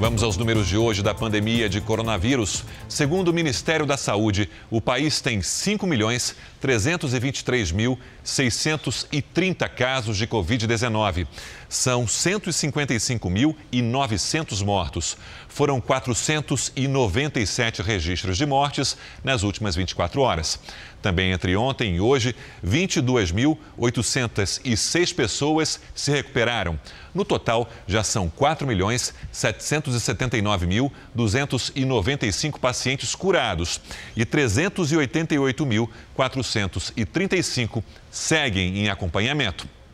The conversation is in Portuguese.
Vamos aos números de hoje da pandemia de coronavírus. Segundo o Ministério da Saúde, o país tem 5.323.630 casos de Covid-19. São 155.900 mortos. Foram 497 registros de mortes nas últimas 24 horas. Também entre ontem e hoje, 22.806 pessoas se recuperaram. No total, já são 4 milhões 279.295 pacientes curados e 388.435 seguem em acompanhamento.